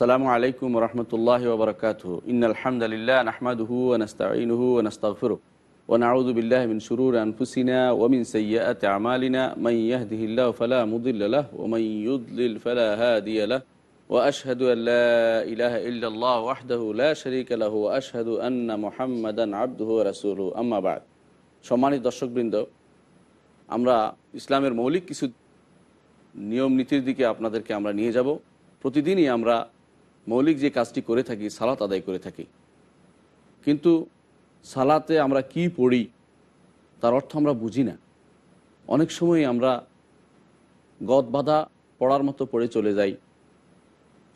আসসালামু আলাইকুম রহমতুল্লাহ ওবরকাত ইনালহামদুলিল্লাহ নাহমাদহু ওনস্তাইনহু ওনস্তাফরু ونعوذ بالله من شرور أنفسنا ومن سيئات أعمالنا من يهده الله فلا مضل له ومن يضلل فلا هادي له وأشهد أن لا إله إلا الله وحده لا شريك له وأشهد أن محمدا عبده ورسوله أما بعد সম্মানিত দর্শকবৃন্দ আমরা ইসলামের মৌলিক কিছু নিয়ম নীতির দিকে আপনাদেরকে আমরা নিয়ে যাব প্রতিদিনই আমরা মৌলিক যে কাজটি করে থাকি সালাত আদায় করে থাকি কিন্তু সালাতে আমরা কি পড়ি তার অর্থ আমরা বুঝি না অনেক সময় আমরা গদ বাধা পড়ার মতো পড়ে চলে যাই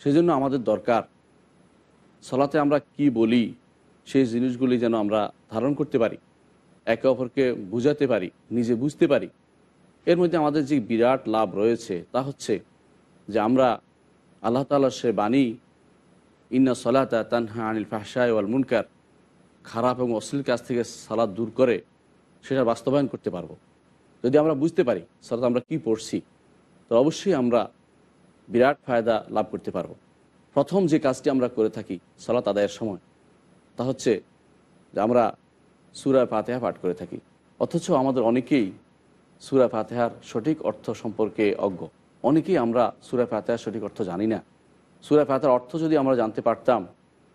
সেজন্য আমাদের দরকার সলাতে আমরা কি বলি সেই জিনিসগুলি যেন আমরা ধারণ করতে পারি একে অপরকে বুঝাতে পারি নিজে বুঝতে পারি এর মধ্যে আমাদের যে বিরাট লাভ রয়েছে তা হচ্ছে যে আমরা আল্লাহ তালার সে বাণী ইন্না সলাতা তানহা আনিল ফাহসায় ওয়াল মুনকার খারাপ এবং অশ্লীল কাজ থেকে সালাদ দূর করে সেটা বাস্তবায়ন করতে পারবো যদি আমরা বুঝতে পারি সালাত আমরা কি পড়ছি তো অবশ্যই আমরা বিরাট ফায়দা লাভ করতে পারবো প্রথম যে কাজটি আমরা করে থাকি সালাত আদায়ের সময় তা হচ্ছে যে আমরা সুরা ফাতেহা পাঠ করে থাকি অথচ আমাদের অনেকেই সুরা ফাতেহার সঠিক অর্থ সম্পর্কে অজ্ঞ অনেকেই আমরা সুরা ফাতেহার সঠিক অর্থ জানি না সুরা ফাতার অর্থ যদি আমরা জানতে পারতাম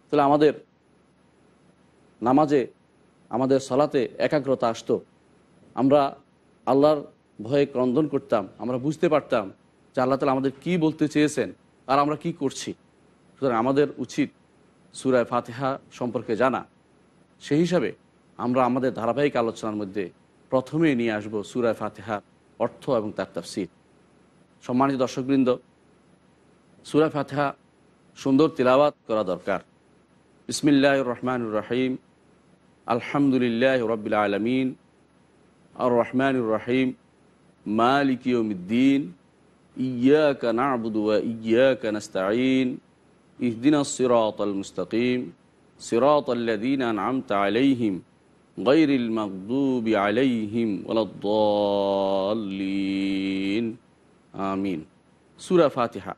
তাহলে আমাদের নামাজে আমাদের সলাতে একাগ্রতা আসতো আমরা আল্লাহর ভয়ে ক্রন্দন করতাম আমরা বুঝতে পারতাম যে আল্লাহ তালা আমাদের কি বলতে চেয়েছেন আর আমরা কি করছি সুতরাং আমাদের উচিত সুরায় ফাতেহা সম্পর্কে জানা সেই হিসাবে আমরা আমাদের ধারাবাহিক আলোচনার মধ্যে প্রথমেই নিয়ে আসব সুরায় ফাতেহা অর্থ এবং তার তাফসির সম্মানিত দর্শকবৃন্দ সুরা ফাতহা সুন্দর তিলাওয়াত করা দরকার বিসমিল্লাহ রহমানুর রাহিম আলহামদুলিল্লাহ রবিল আলমিন আর রহমানুর রাহিম মালিকিয়মিদ্দিন إياك نعبد وإياك نستعين اهدنا الصراط المستقيم صراط الذين أنعمت عليهم غير المغضوب عليهم ولا الضالين آمين سورة فاتحة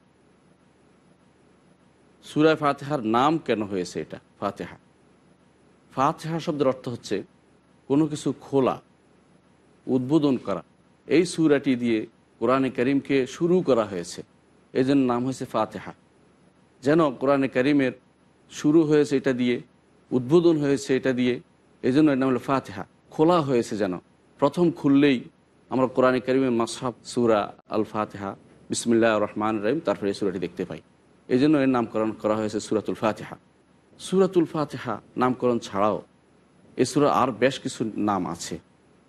সুরায় ফাতেহার নাম কেন হয়েছে এটা ফাতেহা ফাতেহা শব্দের অর্থ হচ্ছে কোনো কিছু খোলা উদ্বোধন করা এই সুরাটি দিয়ে কোরআনে করিমকে শুরু করা হয়েছে এই জন্য নাম হয়েছে ফাতেহা যেন কোরআনে করিমের শুরু হয়েছে এটা দিয়ে উদ্বোধন হয়েছে এটা দিয়ে এই জন্য নাম হলো ফাতেহা খোলা হয়েছে যেন প্রথম খুললেই আমরা কোরআনে করিমের মাসহাব সুরা আল ফাতেহা বিসমিল্লা রহমান রহিম তারপরে এই সুরাটি দেখতে পাই এই জন্য এর নামকরণ করা হয়েছে সুরাতুল ফাতেহা সুরাতুল ফাতেহা নামকরণ ছাড়াও এ সুরা আর বেশ কিছু নাম আছে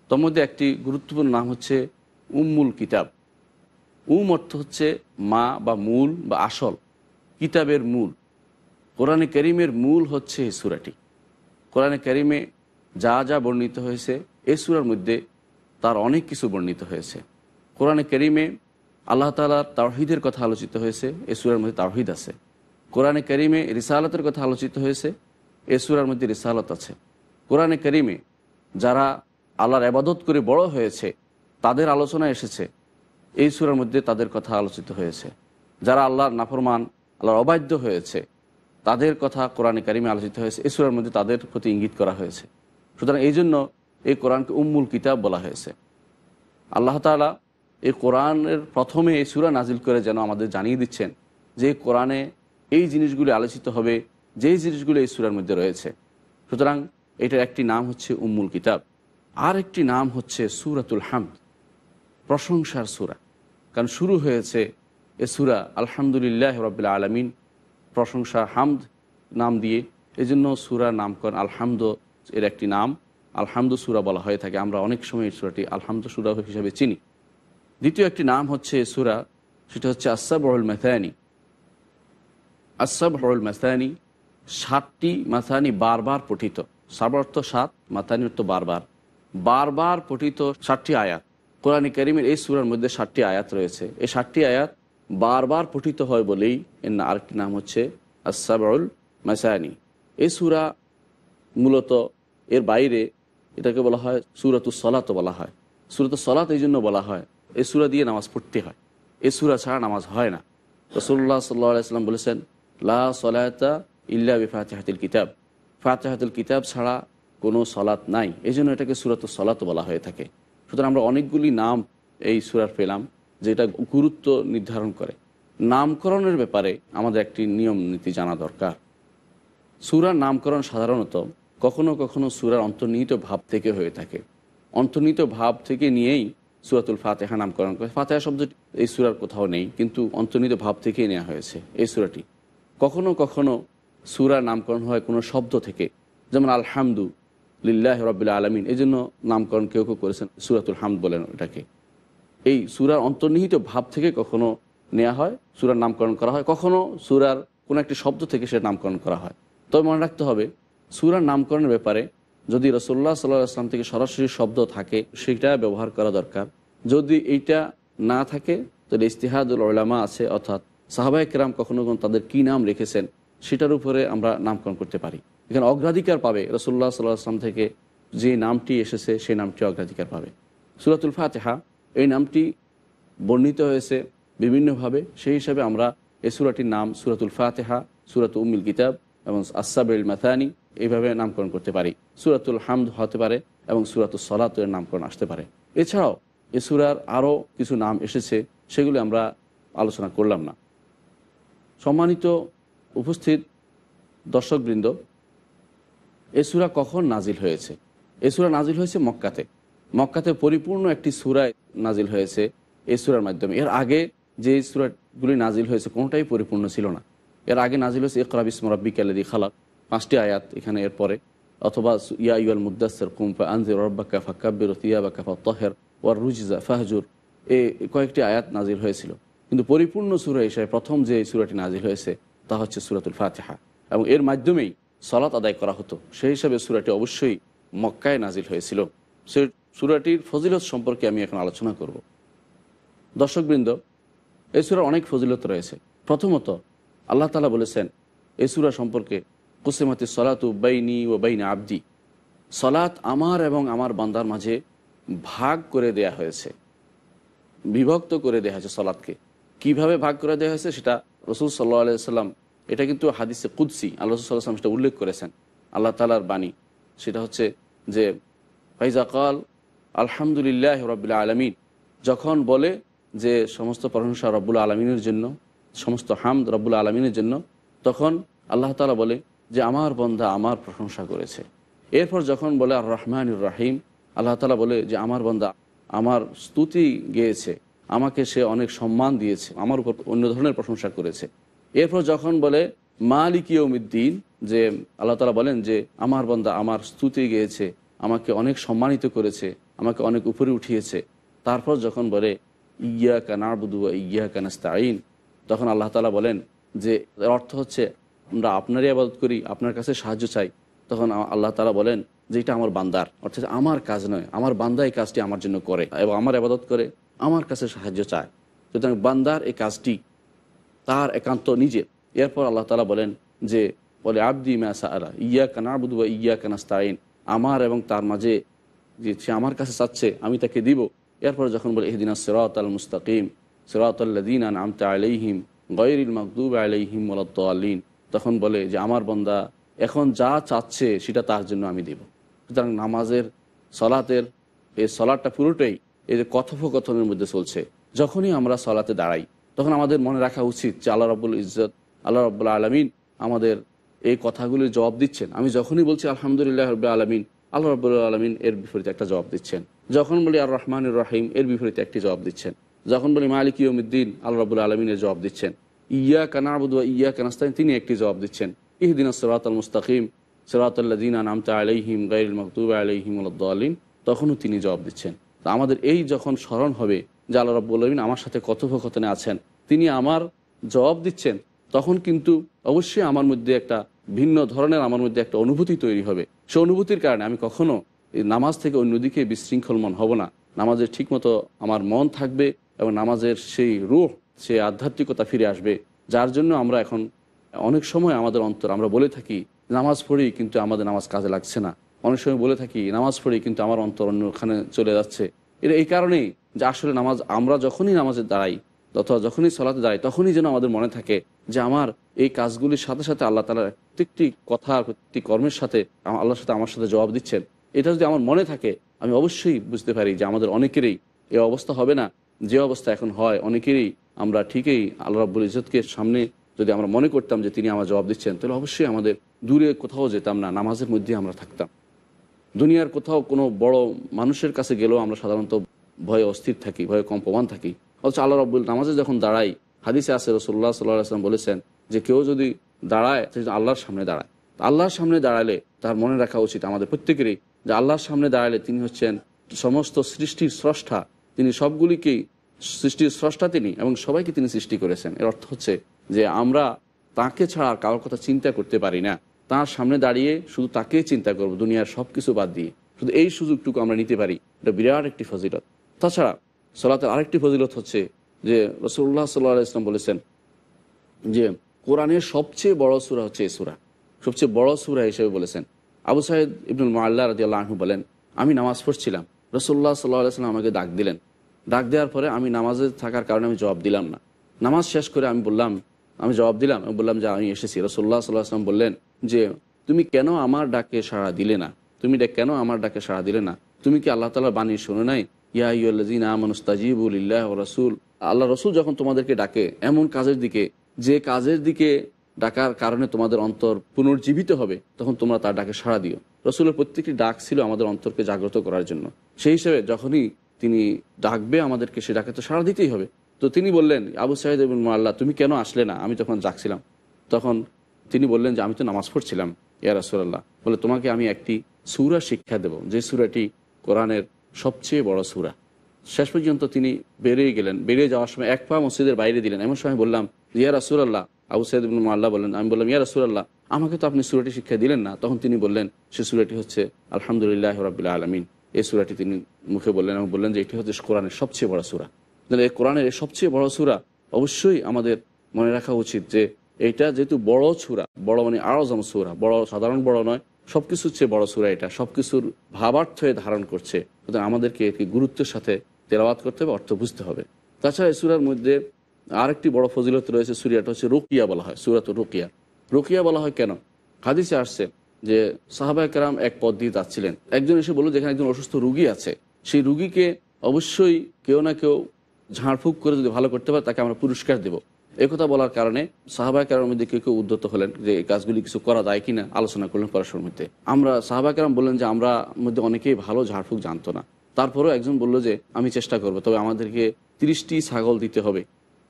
তোর মধ্যে একটি গুরুত্বপূর্ণ নাম হচ্ছে উম্মুল কিতাব উম অর্থ হচ্ছে মা বা মূল বা আসল কিতাবের মূল কোরআনে করিমের মূল হচ্ছে এই সুরাটি কোরআনে করিমে যা যা বর্ণিত হয়েছে এ সুরার মধ্যে তার অনেক কিছু বর্ণিত হয়েছে কোরআনে করিমে আল্লাহ তালা তাওহিদের কথা আলোচিত হয়েছে এ সুরার মধ্যে তাওহিদ আছে কোরআনে করিমে রিসালতের কথা আলোচিত হয়েছে এ সুরার মধ্যে রিসালত আছে কোরআনে করিমে যারা আল্লাহর আবাদত করে বড় হয়েছে তাদের আলোচনা এসেছে এই সুরার মধ্যে তাদের কথা আলোচিত হয়েছে যারা আল্লাহর নাফরমান আল্লাহর অবাধ্য হয়েছে তাদের কথা কোরআনে কারিমে আলোচিত হয়েছে এই সুরার মধ্যে তাদের প্রতি ইঙ্গিত করা হয়েছে সুতরাং এই জন্য এই কোরআনকে উম্মুল কিতাব বলা হয়েছে আল্লাহ তালা এই কোরআনের প্রথমে এই সুরা নাজিল করে যেন আমাদের জানিয়ে দিচ্ছেন যে কোরআনে এই জিনিসগুলি আলোচিত হবে যেই জিনিসগুলি এই সুরার মধ্যে রয়েছে সুতরাং এটার একটি নাম হচ্ছে উম্মুল কিতাব আর একটি নাম হচ্ছে সুরাতুল হাম প্রশংসার সুরা কারণ শুরু হয়েছে এ সুরা আলহামদুলিল্লাহ রবিল্লা আলমিন প্রশংসা হামদ নাম দিয়ে এজন্য সুরা নামকরণ আলহামদ এর একটি নাম আলহামদ সুরা বলা হয়ে থাকে আমরা অনেক সময় এই সুরাটি আলহামদ সুরা হিসেবে চিনি দ্বিতীয় একটি নাম হচ্ছে সুরা সেটা হচ্ছে মেসায়নি আসাব রহুল মেসায়নি সাতটি মাথানি বারবার পঠিত সাবর্থ সাত মাথানি অর্থ বারবার বারবার পঠিত ষাটটি আয়াত কোরআন করিমের এই সুরার মধ্যে ষাটটি আয়াত রয়েছে এই ষাটটি আয়াত বারবার পঠিত হয় বলেই এর আরেকটি নাম হচ্ছে আসাবরুল মেসায়নি এই সুরা মূলত এর বাইরে এটাকে বলা হয় সুরাত সলাত বলা হয় সলাত এই জন্য বলা হয় এ সুরা দিয়ে নামাজ পড়তে হয় এ সুরা ছাড়া নামাজ হয় না রসুল্লাহ সাল্লাম বলেছেন লা সলায়তা ইল্লা ফাতেহাতিল কিতাব ফাতেহাতুল কিতাব ছাড়া কোনো সলাৎ নাই এই জন্য এটাকে সুরাত সলাত বলা হয়ে থাকে সুতরাং আমরা অনেকগুলি নাম এই সুরার পেলাম যেটা গুরুত্ব নির্ধারণ করে নামকরণের ব্যাপারে আমাদের একটি নিয়ম নীতি জানা দরকার সুরার নামকরণ সাধারণত কখনো কখনো সুরার অন্তর্নিহিত ভাব থেকে হয়ে থাকে অন্তর্নিহিত ভাব থেকে নিয়েই সুরাতুল ফাতেহা নামকরণ করে ফাতেহা শব্দটি এই সুরার কোথাও নেই কিন্তু অন্তর্নিহিত ভাব থেকেই নেওয়া হয়েছে এই সুরাটি কখনো কখনো সুরা নামকরণ হয় কোনো শব্দ থেকে যেমন আলহামদু লিল্লাহ রবিল্লা আলমিন এই জন্য নামকরণ কেউ কেউ করেছেন সুরাতুল হামদ বলেন ওটাকে এই সুরার অন্তর্নিহিত ভাব থেকে কখনো নেওয়া হয় সুরার নামকরণ করা হয় কখনো সুরার কোনো একটি শব্দ থেকে সে নামকরণ করা হয় তবে মনে রাখতে হবে সুরার নামকরণের ব্যাপারে যদি রসোল্লা সাল্লাহ আসলাম থেকে সরাসরি শব্দ থাকে সেটা ব্যবহার করা দরকার যদি এইটা না থাকে তাহলে ইস্তিহাদুল ওলামা আছে অর্থাৎ সাহাবাহিক কেরাম কখনো কখনো তাদের কী নাম রেখেছেন সেটার উপরে আমরা নামকরণ করতে পারি এখানে অগ্রাধিকার পাবে রসোল্লা সাল্লাহ আসলাম থেকে যে নামটি এসেছে সেই নামটি অগ্রাধিকার পাবে সুরাতুল ফাতেহা এই নামটি বর্ণিত হয়েছে বিভিন্নভাবে সেই হিসাবে আমরা এই সুরাটির নাম সুরাতুল ফাতেহা সুরাত উমিল কিতাব এবং আসাবেল মাথানি এইভাবে নামকরণ করতে পারি সুরাতুল হামদ হতে পারে এবং সুরাতুল এর নামকরণ আসতে পারে এছাড়াও এ সুরার আরও কিছু নাম এসেছে সেগুলি আমরা আলোচনা করলাম না সম্মানিত উপস্থিত দর্শকবৃন্দ এ সুরা কখন নাজিল হয়েছে এ সুরা নাজিল হয়েছে মক্কাতে মক্কাতে পরিপূর্ণ একটি সুরায় নাজিল হয়েছে এ সুরার মাধ্যমে এর আগে যে সুরাগুলি নাজিল হয়েছে কোনোটাই পরিপূর্ণ ছিল না এর আগে নাজিল হয়েছে ইকরাবিস ইসমরাব্বিক আলদি খালাক পাঁচটি আয়াত এখানে এরপরে অথবা ইয়া ইউল মুদাসের কুম্পা আনজির রব্বাকা ফাক্কাবির তিয়াবাকা তহের ওয়ার রুজিজা ফাহজুর এ কয়েকটি আয়াত নাজির হয়েছিল কিন্তু পরিপূর্ণ সুরা হিসাবে প্রথম যে সুরাটি নাজির হয়েছে তা হচ্ছে সুরাতুল ফাতেহা এবং এর মাধ্যমেই সলাত আদায় করা হতো সেই হিসাবে সুরাটি অবশ্যই মক্কায় নাজিল হয়েছিল সে সুরাটির ফজিলত সম্পর্কে আমি এখন আলোচনা করব দর্শকবৃন্দ এই সুরার অনেক ফজিলত রয়েছে প্রথমত আল্লাহ তালা বলেছেন এই সুরা সম্পর্কে সলাত সলাতু বাইনি ও বাইনা আবদি সলাত আমার এবং আমার বান্দার মাঝে ভাগ করে দেয়া হয়েছে বিভক্ত করে দেয়া হয়েছে সলাদকে কিভাবে ভাগ করে দেওয়া হয়েছে সেটা রসুল সাল্লাহ সাল্লাম এটা কিন্তু হাদিসে কুদ্সি আল্লাহ সাল্লাম সেটা উল্লেখ করেছেন আল্লাহ তালার বাণী সেটা হচ্ছে যে কাল আলহামদুলিল্লাহ রবুল্লা আলমিন যখন বলে যে সমস্ত প্রশংসা রব্বুল আলমিনের জন্য সমস্ত হামদ রব্বুল আলমিনের জন্য তখন আল্লাহ তালা বলে যে আমার বন্ধা আমার প্রশংসা করেছে এরপর যখন বলে আর রহমানুর রাহিম আল্লাহ তালা বলে যে আমার বন্ধা আমার স্তুতি গিয়েছে আমাকে সে অনেক সম্মান দিয়েছে আমার উপর অন্য ধরনের প্রশংসা করেছে এরপর যখন বলে মালিকিয়মিদ্দিন যে আল্লাহ তালা বলেন যে আমার বন্ধা আমার স্তুতি গিয়েছে আমাকে অনেক সম্মানিত করেছে আমাকে অনেক উপরে উঠিয়েছে তারপর যখন বলে ইয়া কানাবুদুয়া ইয়া আইন তখন আল্লাহ তালা বলেন যে অর্থ হচ্ছে আমরা আপনারই আবাদত করি আপনার কাছে সাহায্য চাই তখন আল্লাহ তালা বলেন যে এটা আমার বান্দার অর্থাৎ আমার কাজ নয় আমার বান্দা এই কাজটি আমার জন্য করে এবং আমার আবাদত করে আমার কাছে সাহায্য চায় সুতরাং বান্দার এই কাজটি তার একান্ত নিজে এরপর আল্লাহ তালা বলেন যে বলে আবদি মাসা আলা ইয়া কানাবুদু বা ইয়া কানাস্তাইন আমার এবং তার মাঝে যে সে আমার কাছে চাচ্ছে আমি তাকে দিব এরপর যখন বলে এহদিনা সেরাত আল মুস্তাকিম সিরাত আল্লাদিন আমতা আলাইহিম গৈরিল মকদুব আলাইহিম আলিন তখন বলে যে আমার বন্দা এখন যা চাচ্ছে সেটা তার জন্য আমি দেব সুতরাং নামাজের সলাতের এই সলাটটা পুরোটাই এই যে কথোপকথনের মধ্যে চলছে যখনই আমরা সলাতে দাঁড়াই তখন আমাদের মনে রাখা উচিত যে আল্লাহ রব্বুল ইজত আল্লাহ রব্বুল্লা আলমিন আমাদের এই কথাগুলির জবাব দিচ্ছেন আমি যখনই বলছি আলহামদুলিল্লাহ রব আলমিন আল্লাহ রব্বুল্লা আলমিন এর বিপরীতে একটা জবাব দিচ্ছেন যখন বলি আর রহমান রাহিম এর বিপরীতে একটি জবাব দিচ্ছেন যখন বলি মালিক ইয়মুদ্দিন আল্লাহ রবুল্লা আলমিনের জবাব দিচ্ছেন ইয়া কানাবুদুয়া ইয়া কানাস্তাইন তিনি একটি জবাব দিচ্ছেন ইহদিন সরাত আল মুস্তাকিম সরাতদিন নামতা আলাইহিম গাইল মকতুব আলাইহিম আলিন তখনও তিনি জবাব দিচ্ছেন তা আমাদের এই যখন স্মরণ হবে যে আল্লাহ রব্বুল আলমিন আমার সাথে কথোপকথনে আছেন তিনি আমার জবাব দিচ্ছেন তখন কিন্তু অবশ্যই আমার মধ্যে একটা ভিন্ন ধরনের আমার মধ্যে একটা অনুভূতি তৈরি হবে সে অনুভূতির কারণে আমি কখনও নামাজ থেকে অন্যদিকে বিশৃঙ্খল মন হব না নামাজের ঠিকমতো আমার মন থাকবে এবং নামাজের সেই রূপ সে আধ্যাত্মিকতা ফিরে আসবে যার জন্য আমরা এখন অনেক সময় আমাদের অন্তর আমরা বলে থাকি নামাজ পড়ি কিন্তু আমাদের নামাজ কাজে লাগছে না অনেক সময় বলে থাকি নামাজ পড়ি কিন্তু আমার অন্তর অন্যখানে চলে যাচ্ছে এটা এই কারণেই যে আসলে নামাজ আমরা যখনই নামাজে দাঁড়াই অথবা যখনই সলাতে দাঁড়াই তখনই যেন আমাদের মনে থাকে যে আমার এই কাজগুলির সাথে সাথে আল্লাহ তালার প্রত্যেকটি কথা প্রত্যেকটি কর্মের সাথে আল্লাহর সাথে আমার সাথে জবাব দিচ্ছেন এটা যদি আমার মনে থাকে আমি অবশ্যই বুঝতে পারি যে আমাদের অনেকেরই এই অবস্থা হবে না যে অবস্থা এখন হয় অনেকেরই আমরা ঠিকই আল্লাহ রাবুল ইজতকে সামনে যদি আমরা মনে করতাম যে তিনি আমার জবাব দিচ্ছেন তাহলে অবশ্যই আমাদের দূরে কোথাও যেতাম না নামাজের মধ্যে আমরা থাকতাম দুনিয়ার কোথাও কোনো বড় মানুষের কাছে গেলেও আমরা সাধারণত ভয়ে অস্থির থাকি ভয়ে কম্পমান থাকি অথচ আল্লাহ রাবুল নামাজে যখন দাঁড়াই হাদিসে আসে রসোল্লা সাল্লাহ আসলাম বলেছেন যে কেউ যদি দাঁড়ায় সে আল্লাহর সামনে দাঁড়ায় আল্লাহর সামনে দাঁড়ালে তার মনে রাখা উচিত আমাদের প্রত্যেকেরই যে আল্লাহর সামনে দাঁড়ালে তিনি হচ্ছেন সমস্ত সৃষ্টির স্রষ্টা তিনি সবগুলিকেই সৃষ্টির স্রষ্টা তিনি এবং সবাইকে তিনি সৃষ্টি করেছেন এর অর্থ হচ্ছে যে আমরা তাকে ছাড়া আর কারোর কথা চিন্তা করতে পারি না তার সামনে দাঁড়িয়ে শুধু তাকেই চিন্তা করব দুনিয়ার সব কিছু বাদ দিয়ে শুধু এই সুযোগটুকু আমরা নিতে পারি এটা বিরাট একটি ফজিলত তাছাড়া সলাতে আরেকটি ফজিলত হচ্ছে যে রসুল্লাহ সাল্লাহ ইসলাম বলেছেন যে কোরআনের সবচেয়ে বড় সুরা হচ্ছে এ সুরা সবচেয়ে বড় সুরা হিসেবে বলেছেন আবু সাহেদ ইবনুল মাল্লা রদিয়াল্লাহু বলেন আমি নামাজ পড়ছিলাম রসুল্লাহ সাল্লাহ সাল্লাম আমাকে ডাক দিলেন ডাক দেওয়ার পরে আমি নামাজে থাকার কারণে আমি জবাব দিলাম না নামাজ শেষ করে আমি বললাম আমি জবাব দিলাম আমি বললাম যে আমি এসেছি রসোল্লা সাল্লাহ আসলাম বললেন যে তুমি কেন আমার ডাকে সাড়া দিলে না তুমি কেন আমার ডাকে সাড়া দিলে না তুমি কি আল্লাহ তালার বাণী শুনে নাই ইয়াহ্লাজিন তাজিবুল ইল্লাহ রসুল আল্লাহ রসুল যখন তোমাদেরকে ডাকে এমন কাজের দিকে যে কাজের দিকে ডাকার কারণে তোমাদের অন্তর পুনর্জীবিত হবে তখন তোমরা তার ডাকে সাড়া দিও রসুলের প্রত্যেকটি ডাক ছিল আমাদের অন্তরকে জাগ্রত করার জন্য সেই হিসেবে যখনই তিনি ডাকবে আমাদেরকে সে ডাকে তো সাড়া দিতেই হবে তো তিনি বললেন আবু সাহেদ এবং মাল্লা তুমি কেন আসলে না আমি তখন ডাকছিলাম তখন তিনি বললেন যে আমি তো নামাজ পড়ছিলাম ইয়া বলে তোমাকে আমি একটি সুরা শিক্ষা দেব যে সুরাটি কোরআনের সবচেয়ে বড় সুরা শেষ পর্যন্ত তিনি বেরিয়ে গেলেন বেরিয়ে যাওয়ার সময় এক পা মসজিদের বাইরে দিলেন এমন সময় বললাম ইয়া রাসুলাল্লাহ আবু সাইদ ইবনুল আল্লাহ বললেন আমি বললাম ইয়া রাসুলাল্লাহ আমাকে তো আপনি সুরাটি শিক্ষা দিলেন না তখন তিনি বললেন সে সুরাটি হচ্ছে আলহামদুলিল্লাহ রাবুল্লাহ আলমিন এই সুরাটি তিনি মুখে বললেন এবং বললেন যে এটি হচ্ছে কোরআনের সবচেয়ে বড় সুরা তাহলে এই কোরআনের সবচেয়ে বড় সুরা অবশ্যই আমাদের মনে রাখা উচিত যে এটা যেহেতু বড় সুরা বড় মানে আরজম সুরা বড় সাধারণ বড় নয় সব কিছুর চেয়ে বড় সুরা এটা সব কিছুর ভাবার্থে ধারণ করছে সুতরাং আমাদেরকে একটি গুরুত্বের সাথে তেলাবাত করতে হবে অর্থ বুঝতে হবে তাছাড়া এই সুরার মধ্যে আরেকটি বড় ফজিলত রয়েছে সুরিয়াটা হচ্ছে রোকিয়া বলা হয় সুরাত রোকিয়া রোকিয়া বলা হয় কেন হাদিসে আসছে যে সাহাবায় কারাম এক পথ দিয়ে যাচ্ছিলেন একজন এসে বললো যেখানে একজন অসুস্থ রুগী আছে সেই রুগীকে অবশ্যই কেউ না কেউ ঝাড়ফুঁক করে যদি ভালো করতে পারে তাকে আমরা পুরস্কার দেব একথা বলার কারণে সাহাবায় কেরামের মধ্যে কেউ কেউ উদ্যত হলেন যে এই কাজগুলি কিছু করা যায় কিনা আলোচনা করলেন পরাশর মধ্যে আমরা সাহাবা কারাম বললেন যে আমরা মধ্যে অনেকেই ভালো ঝাড়ফুঁক জানতো না তারপরেও একজন বললো যে আমি চেষ্টা করব তবে আমাদেরকে তিরিশটি ছাগল দিতে হবে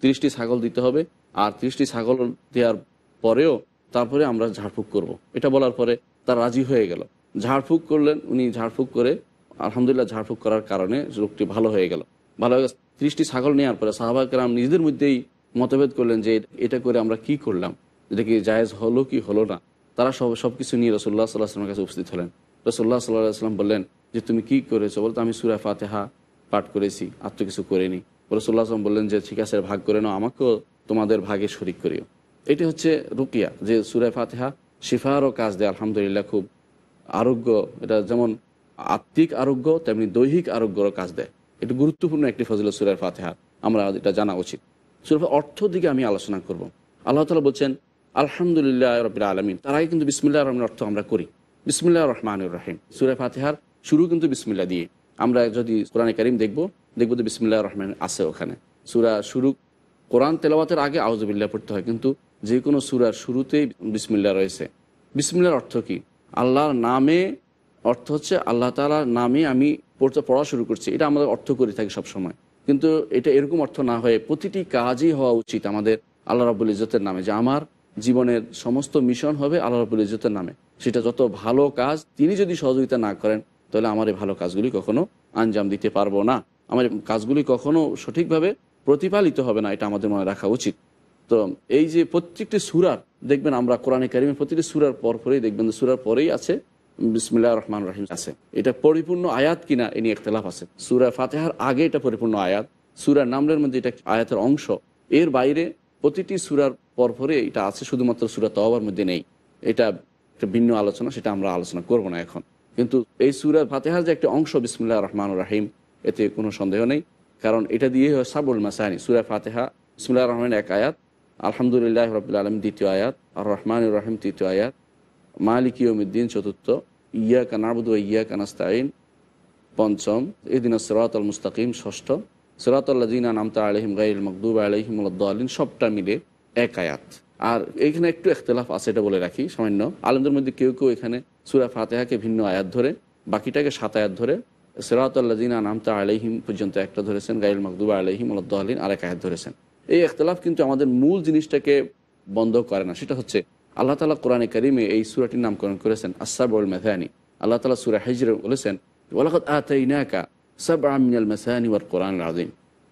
তিরিশটি ছাগল দিতে হবে আর তিরিশটি ছাগল দেওয়ার পরেও তারপরে আমরা ঝাড়ফুঁক করব। এটা বলার পরে তার রাজি হয়ে গেল ঝাড়ফুঁক করলেন উনি ঝাড়ফুঁক করে আলহামদুলিল্লাহ ঝাড়ফুঁক করার কারণে রোগটি ভালো হয়ে গেল ভালো হয়ে ত্রিশটি ছাগল নেওয়ার পরে সাহাবাকেরাম নিজেদের মধ্যেই মতভেদ করলেন যে এটা করে আমরা কি করলাম এটা কি জায়েজ হলো কি হলো না তারা সব সব কিছু নিয়ে রসোল্লা সাল্লাহ আসলামের কাছে উপস্থিত হলেন রসল্লাহ সাল্লাহ আসলাম বললেন যে তুমি কি করেছো বলতো আমি সুরা ফাতেহা পাঠ করেছি আর তো কিছু করিনি রসল্লাহ আসলাম বললেন যে ঠিক আছে ভাগ করে নাও আমাকেও তোমাদের ভাগে শরিক করিও এটি হচ্ছে রুকিয়া যে সুরায় ফাতেহা শিফারও কাজ দেয় আলহামদুলিল্লাহ খুব আরোগ্য এটা যেমন আত্মিক আরোগ্য তেমনি দৈহিক আরোগ্যরও কাজ দেয় এটা গুরুত্বপূর্ণ একটি ফজল সুরায় ফাতেহা আমরা এটা জানা উচিত সুরফ অর্থ দিকে আমি আলোচনা করব আল্লাহ তালা বলছেন আলহামদুলিল্লাহ রবিল আলমিন তার আগে কিন্তু বিসমিল্লা রহমানের অর্থ আমরা করি বিসমিল্লা রহমানুর রাহিম সুরে ফাতেহার শুরু কিন্তু বিসমিল্লা দিয়ে আমরা যদি কোরআনে করিম দেখব দেখব তো বিসমিল্লা রহমান আছে ওখানে সুরা শুরু কোরআন তেলাওয়াতের আগে আউজবিল্লা পড়তে হয় কিন্তু যে কোনো সুরার শুরুতেই বিসমিল্লা রয়েছে বিসমিল্লার অর্থ কি আল্লাহর নামে অর্থ হচ্ছে আল্লাহ তালার নামে আমি পড়তে পড়া শুরু করছি এটা আমাদের অর্থ করে থাকি সবসময় কিন্তু এটা এরকম অর্থ না হয়ে প্রতিটি কাজই হওয়া উচিত আমাদের আল্লাহ রাবুল ইজতের নামে যে আমার জীবনের সমস্ত মিশন হবে আল্লাহ রাবুল ইজতের নামে সেটা যত ভালো কাজ তিনি যদি সহযোগিতা না করেন তাহলে আমার এই ভালো কাজগুলি কখনো আঞ্জাম দিতে পারবো না আমার কাজগুলি কখনো সঠিকভাবে প্রতিপালিত হবে না এটা আমাদের মনে রাখা উচিত তো এই যে প্রত্যেকটি সুরার দেখবেন আমরা কোরআনে কারিমের প্রতিটি সুরার পর পরেই দেখবেন সুরার পরেই আছে বিসমিল্লা রহমান রহিম আছে এটা পরিপূর্ণ আয়াত কিনা এ নিয়ে একতলাফ আছে সুরা ফাতেহার আগে এটা পরিপূর্ণ আয়াত সুরার নামলের মধ্যে এটা আয়াতের অংশ এর বাইরে প্রতিটি সুরার পর পরে এটা আছে শুধুমাত্র সুরা তওয়ার মধ্যে নেই এটা একটা ভিন্ন আলোচনা সেটা আমরা আলোচনা করব না এখন কিন্তু এই সুরা ফাতেহার যে একটা অংশ বিসমুল্লাহ রহমান রাহিম এতে কোনো সন্দেহ নেই কারণ এটা দিয়ে হয় সাবুল মাসানি সুরা ফাতেহা বিসমুল্লাহ রহমান এক আয়াত আলহামদুলিল্লাহ রবিল আলম দ্বিতীয় আয়াত আর রহমান রাহিম তৃতীয় আয়াত মালিক ইয়মিদ্দিন চতুর্থ ইয়া কানাবুদ ইয়া কানাস্তাইন পঞ্চম এদিন সিরাত আল মুস্তাকিম ষষ্ঠ সিরাতল্লাজিনা নামতা আলহিম গাইল মকদুব আলহিম আলিন সবটা মিলে এক আয়াত আর এইখানে একটু একতলাফ আছে এটা বলে রাখি সামান্য আলমদের মধ্যে কেউ কেউ এখানে সুরা ফাতেহাকে ভিন্ন আয়াত ধরে বাকিটাকে সাত আয়াত ধরে সিরাতল্লাজিনা নামতা আলহিম পর্যন্ত একটা ধরেছেন গাইল মকদুবা আলহিম আলদ্দ আলিন আরেক আয়াত ধরেছেন এই এখতলাফ কিন্তু আমাদের মূল জিনিসটাকে বন্ধ করে না সেটা হচ্ছে আল্লাহ তালা কোরআনে কারিমে এই সুরাটির নামকরণ করেছেন আসাবুল মেথানি আল্লাহ তালা সুরা হাজির বলেছেন সাব ওয়ার কোরআন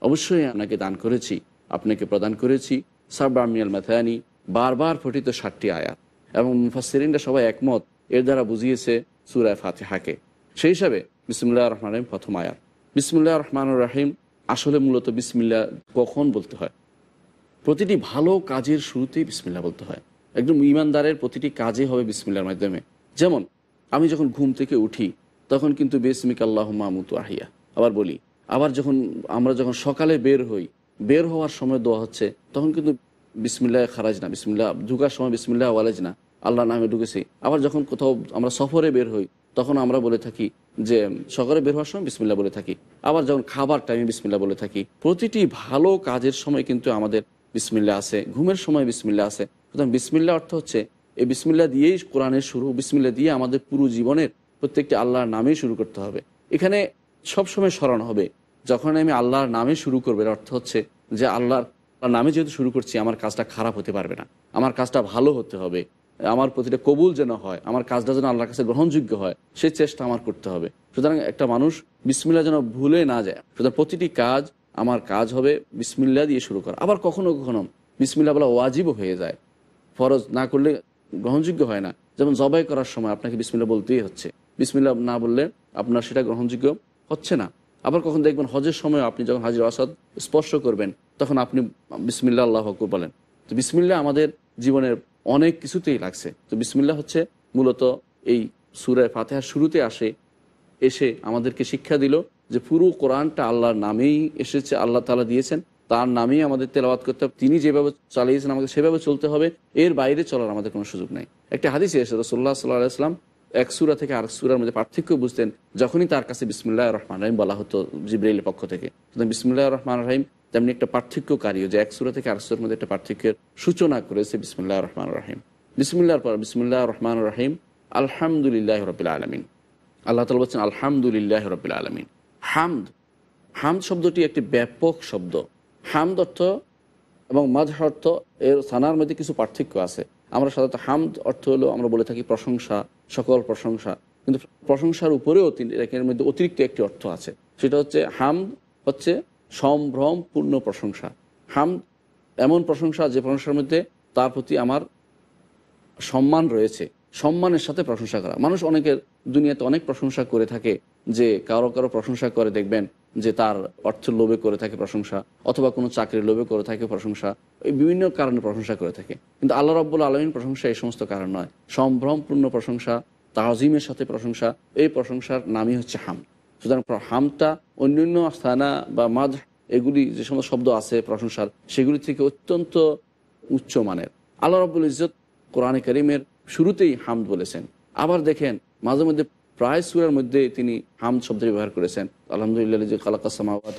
অবশ্যই আপনাকে দান করেছি আপনাকে প্রদান করেছি সাব আমিয়াল মেথানি বারবার ফটিত ষাটটি আয়াত এবং মুফাসিরিনরা সবাই একমত এর দ্বারা বুঝিয়েছে সুরায় ফাতেহাকে সেই হিসাবে বিসমুল্লাহ রহমান রহিম প্রথম আয়াত বিসমুল্লাহ রহমান রাহিম আসলে মূলত বিসমিল্লা কখন বলতে হয় প্রতিটি ভালো কাজের শুরুতেই বিসমিল্লা বলতে হয় একদম ইমানদারের প্রতিটি কাজে হবে বিসমিল্লার মাধ্যমে যেমন আমি যখন ঘুম থেকে উঠি তখন কিন্তু বেসমিক আল্লাহ মামুত আহিয়া আবার বলি আবার যখন আমরা যখন সকালে বের হই বের হওয়ার সময় দোয়া হচ্ছে তখন কিন্তু বিসমিল্লা খারাজ না বিসমিল্লা ঢুকার সময় বিসমিল্লা ওয়ালেজ না আল্লাহ নামে ঢুকেছি আবার যখন কোথাও আমরা সফরে বের হই তখন আমরা বলে থাকি যে সকালে বের হওয়ার সময় বিসমিল্লা বলে থাকি আবার যখন খাবার টাইমে বিসমিল্লা বলে থাকি প্রতিটি ভালো কাজের সময় কিন্তু আমাদের বিসমিল্লা আছে ঘুমের সময় বিসমিল্লা আছে সুতরাং বিসমিল্লা অর্থ হচ্ছে এই বিসমিল্লা দিয়েই কোরআনের শুরু বিসমিল্লা দিয়ে আমাদের পুরো জীবনের প্রত্যেকটি আল্লাহর নামেই শুরু করতে হবে এখানে সবসময় স্মরণ হবে যখন আমি আল্লাহর নামে শুরু করবে অর্থ হচ্ছে যে আল্লাহর নামে যেহেতু শুরু করছি আমার কাজটা খারাপ হতে পারবে না আমার কাজটা ভালো হতে হবে আমার প্রতিটা কবুল যেন হয় আমার কাজটা যেন আল্লাহর কাছে গ্রহণযোগ্য হয় সেই চেষ্টা আমার করতে হবে সুতরাং একটা মানুষ বিসমিল্লা যেন ভুলে না যায় সুতরাং প্রতিটি কাজ আমার কাজ হবে বিসমিল্লা দিয়ে শুরু করা আবার কখনো কখনো বিসমিল্লা বলা ওয়াজিব হয়ে যায় ফরজ না করলে গ্রহণযোগ্য হয় না যেমন জবাই করার সময় আপনাকে বিসমিল্লা বলতেই হচ্ছে বিসমিল্লা না বললে আপনার সেটা গ্রহণযোগ্য হচ্ছে না আবার কখন দেখবেন হজের সময় আপনি যখন হাজির আসাদ স্পর্শ করবেন তখন আপনি বিসমিল্লা আল্লাহ হকুর বলেন তো বিসমিল্লা আমাদের জীবনের অনেক কিছুতেই লাগছে তো বিসমিল্লা হচ্ছে মূলত এই সুরায় ফাতেহার শুরুতে আসে এসে আমাদেরকে শিক্ষা দিল যে পুরো কোরআনটা আল্লাহর নামেই এসেছে আল্লাহ তালা দিয়েছেন তার নামেই আমাদের তেলাওয়াত করতে হবে তিনি যেভাবে চালিয়েছেন আমাকে সেভাবে চলতে হবে এর বাইরে চলার আমাদের কোনো সুযোগ নাই একটা হাদিসে এসে রসোল্লা সাল্লাহ আসলাম এক সুরা থেকে আরেক সুরার মধ্যে পার্থক্য বুঝতেন যখনই তার কাছে বিসমুল্লাহ রহমান রাহিম বলা হতো জিব্রাইলের পক্ষ থেকে বিসমুল্লাহ রহমান রাহিম তেমনি একটা পার্থক্যকারীও যে এক সুরা থেকে আরেক সুরের মধ্যে একটা পার্থক্যের সূচনা করেছে বিসমুল্লাহ রহমান রাহিম বিসমুল্লাহর পর বিসমুল্লাহ রহমান রাহিম আলহামদুলিল্লাহ রবিল আলমিন আল্লাহ তালা বলছেন আলহামদুলিল্লাহ রবিল আলমিন হামদ হামদ শব্দটি একটি ব্যাপক শব্দ হামদ অর্থ এবং মাঝ অর্থ এর সানার মধ্যে কিছু পার্থক্য আছে আমরা সাধারণত হামদ অর্থ হলো আমরা বলে থাকি প্রশংসা সকল প্রশংসা কিন্তু প্রশংসার উপরেও তিনি এর মধ্যে অতিরিক্ত একটি অর্থ আছে সেটা হচ্ছে হাম হচ্ছে সম্ভ্রমপূর্ণ প্রশংসা হাম এমন প্রশংসা যে প্রশংসার মধ্যে তার প্রতি আমার সম্মান রয়েছে সম্মানের সাথে প্রশংসা করা মানুষ অনেকের দুনিয়াতে অনেক প্রশংসা করে থাকে যে কারো কারো প্রশংসা করে দেখবেন যে তার অর্থের লোভে করে থাকে প্রশংসা অথবা কোনো চাকরির লোভে করে থাকে প্রশংসা এই বিভিন্ন কারণে প্রশংসা করে থাকে কিন্তু আল্লাহ রব্বুল আলমীর প্রশংসা এই সমস্ত কারণ নয় সম্ভ্রমপূর্ণ প্রশংসা তাজিমের সাথে প্রশংসা এই প্রশংসার নামই হচ্ছে হাম সুতরাং হামটা অন্যান্য স্থানা বা মাঝ এগুলি যে সমস্ত শব্দ আছে প্রশংসার সেগুলি থেকে অত্যন্ত উচ্চ মানের আল্লাহ রব্বুল ইজত কোরআনে করিমের শুরুতেই হামদ বলেছেন আবার দেখেন মাঝে মধ্যে প্রায় সুরের মধ্যে তিনি হাম শব্দ ব্যবহার করেছেন আলহামদুলিল্লাহ খালাকা সামাওয়াত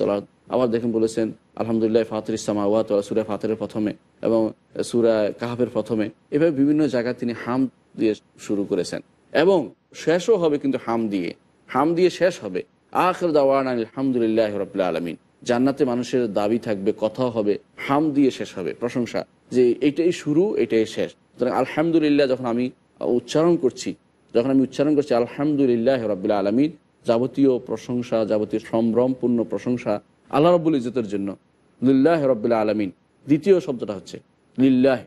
আবার দেখেন বলেছেন আলহামদুলিল্লাহ ফাতর ইসামাওয়াত সুরা ফাতরের প্রথমে এবং সুরা কাহাবের প্রথমে এভাবে বিভিন্ন জায়গায় তিনি হাম দিয়ে শুরু করেছেন এবং শেষও হবে কিন্তু হাম দিয়ে হাম দিয়ে শেষ হবে আখর দাওয়ান আলহামদুলিল্লাহ রবাহ আলমিন জান্নাতে মানুষের দাবি থাকবে কথা হবে হাম দিয়ে শেষ হবে প্রশংসা যে এটাই শুরু এটাই শেষ সুতরাং আলহামদুলিল্লাহ যখন আমি উচ্চারণ করছি যখন আমি উচ্চারণ করছি আলহামদুলিল্লাহ রবিল্লা আলমিন যাবতীয় প্রশংসা যাবতীয় সম্ভ্রমপূর্ণ প্রশংসা আল্লাহ রব্বুল ইজতের জন্য লিল্লাহ রব্বুল্লা আলমিন দ্বিতীয় শব্দটা হচ্ছে লিল্লাহ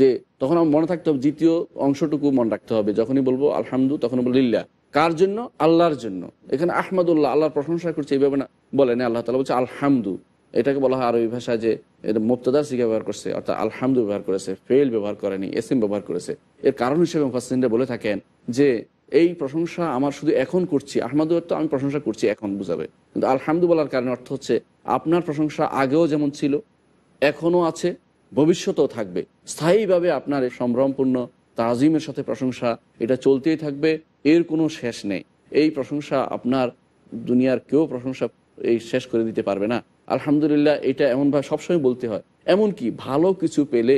যে তখন আমার মনে থাকতে হবে দ্বিতীয় অংশটুকু মনে রাখতে হবে যখনই বলবো আলহামদু তখন বলবো লিল্লাহ কার জন্য আল্লাহর জন্য এখানে আহমদুল্লাহ আল্লাহর প্রশংসা করছে এইভাবে না বলেন আল্লাহ তালা বলছে আলহামদু এটাকে বলা হয় আরবি ভাষা যে এটা মুক্তদার সিগা ব্যবহার করছে অর্থাৎ আলহামদু ব্যবহার করেছে ফেল ব্যবহার করেনি এসএম ব্যবহার করেছে এর কারণ হিসেবে মুফাসিনরা বলে থাকেন যে এই প্রশংসা আমার শুধু এখন করছি আহমদু তো আমি প্রশংসা করছি এখন বুঝাবে কিন্তু আলহামদু বলার কারণে অর্থ হচ্ছে আপনার প্রশংসা আগেও যেমন ছিল এখনও আছে ভবিষ্যতেও থাকবে স্থায়ীভাবে আপনার এই সম্ভ্রমপূর্ণ তাজিমের সাথে প্রশংসা এটা চলতেই থাকবে এর কোনো শেষ নেই এই প্রশংসা আপনার দুনিয়ার কেউ প্রশংসা এই শেষ করে দিতে পারবে না আলহামদুলিল্লাহ এটা এমনভাবে সবসময় বলতে হয় এমন কি ভালো কিছু পেলে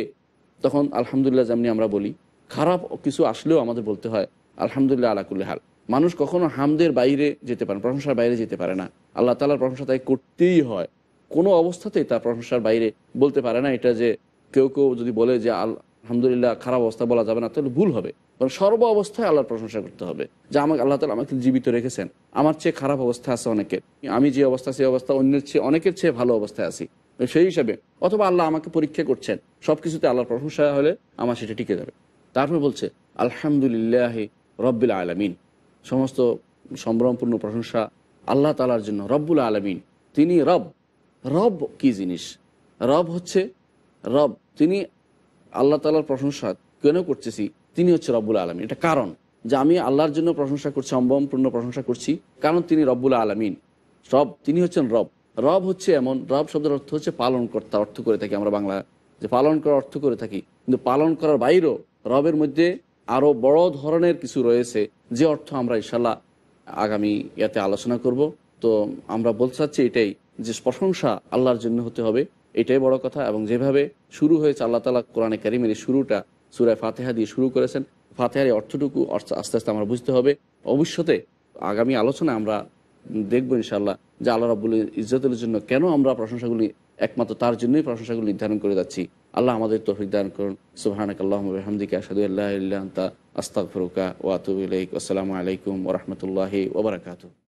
তখন আলহামদুলিল্লাহ যেমনি আমরা বলি খারাপ কিছু আসলেও আমাদের বলতে হয় আলহামদুলিল্লাহ আলাকুল্লি হাল মানুষ কখনো হামদের বাইরে যেতে পারে প্রশংসার বাইরে যেতে পারে না আল্লাহ তালার প্রশংসা তাই করতেই হয় কোনো অবস্থাতেই তার প্রশংসার বাইরে বলতে পারে না এটা যে কেউ কেউ যদি বলে যে আল আলহামদুলিল্লাহ খারাপ অবস্থা বলা যাবে না তাহলে ভুল হবে কারণ সর্ব অবস্থায় আল্লাহর প্রশংসা করতে হবে যে আমাকে আল্লাহ তালা আমাকে জীবিত রেখেছেন আমার চেয়ে খারাপ অবস্থা আছে অনেকের আমি যে অবস্থা সেই অবস্থা অন্যের চেয়ে অনেকের চেয়ে ভালো অবস্থায় আছি সেই হিসাবে অথবা আল্লাহ আমাকে পরীক্ষা করছেন সব কিছুতে আল্লাহর প্রশংসা হলে আমার সেটা টিকে যাবে তারপর বলছে আলহামদুলিল্লাহ রব্বুল আলমিন সমস্ত সম্ভ্রমপূর্ণ প্রশংসা আল্লাহ তালার জন্য রব্বুল আলমিন তিনি রব রব কি জিনিস রব হচ্ছে রব তিনি আল্লাহ তালার প্রশংসা কেন করতেছি তিনি হচ্ছে রব্বুল আলমিন এটা কারণ যে আমি আল্লাহর জন্য প্রশংসা করছি অম্বমপূর্ণ প্রশংসা করছি কারণ তিনি রব্বুল আলমিন রব তিনি হচ্ছেন রব রব হচ্ছে এমন রব শব্দের অর্থ হচ্ছে পালন কর্তা অর্থ করে থাকি আমরা বাংলা যে পালন করার অর্থ করে থাকি কিন্তু পালন করার বাইরেও রবের মধ্যে আরও বড় ধরনের কিছু রয়েছে যে অর্থ আমরা ইশাল্লাহ আগামী ইয়াতে আলোচনা করব তো আমরা বলতে চাচ্ছি এটাই যে প্রশংসা আল্লাহর জন্য হতে হবে এটাই বড় কথা এবং যেভাবে শুরু হয়েছে আল্লাহ তালা কোরআনে কারিমের শুরুটা সুরায় ফাতেহা দিয়ে শুরু করেছেন ফাতেহার এই অর্থটুকু আস্তে আস্তে আমরা বুঝতে হবে ভবিষ্যতে আগামী আলোচনা আমরা দেখব ইনশাল্লাহ যে আল্লাহ রাবুল ইজ্জতের জন্য কেন আমরা প্রশংসাগুলি একমাত্র তার জন্যই প্রশংসাগুলি নির্ধারণ করে যাচ্ছি আল্লাহ আমাদের তৌফিক দান করুন সুবাহানক আল্লাহমদিকা সাদু আল্লাহ আস্তাক ফরুকা আসসালামু আলাইকুম ওরহমতুল্লাহি ওবরাকাতু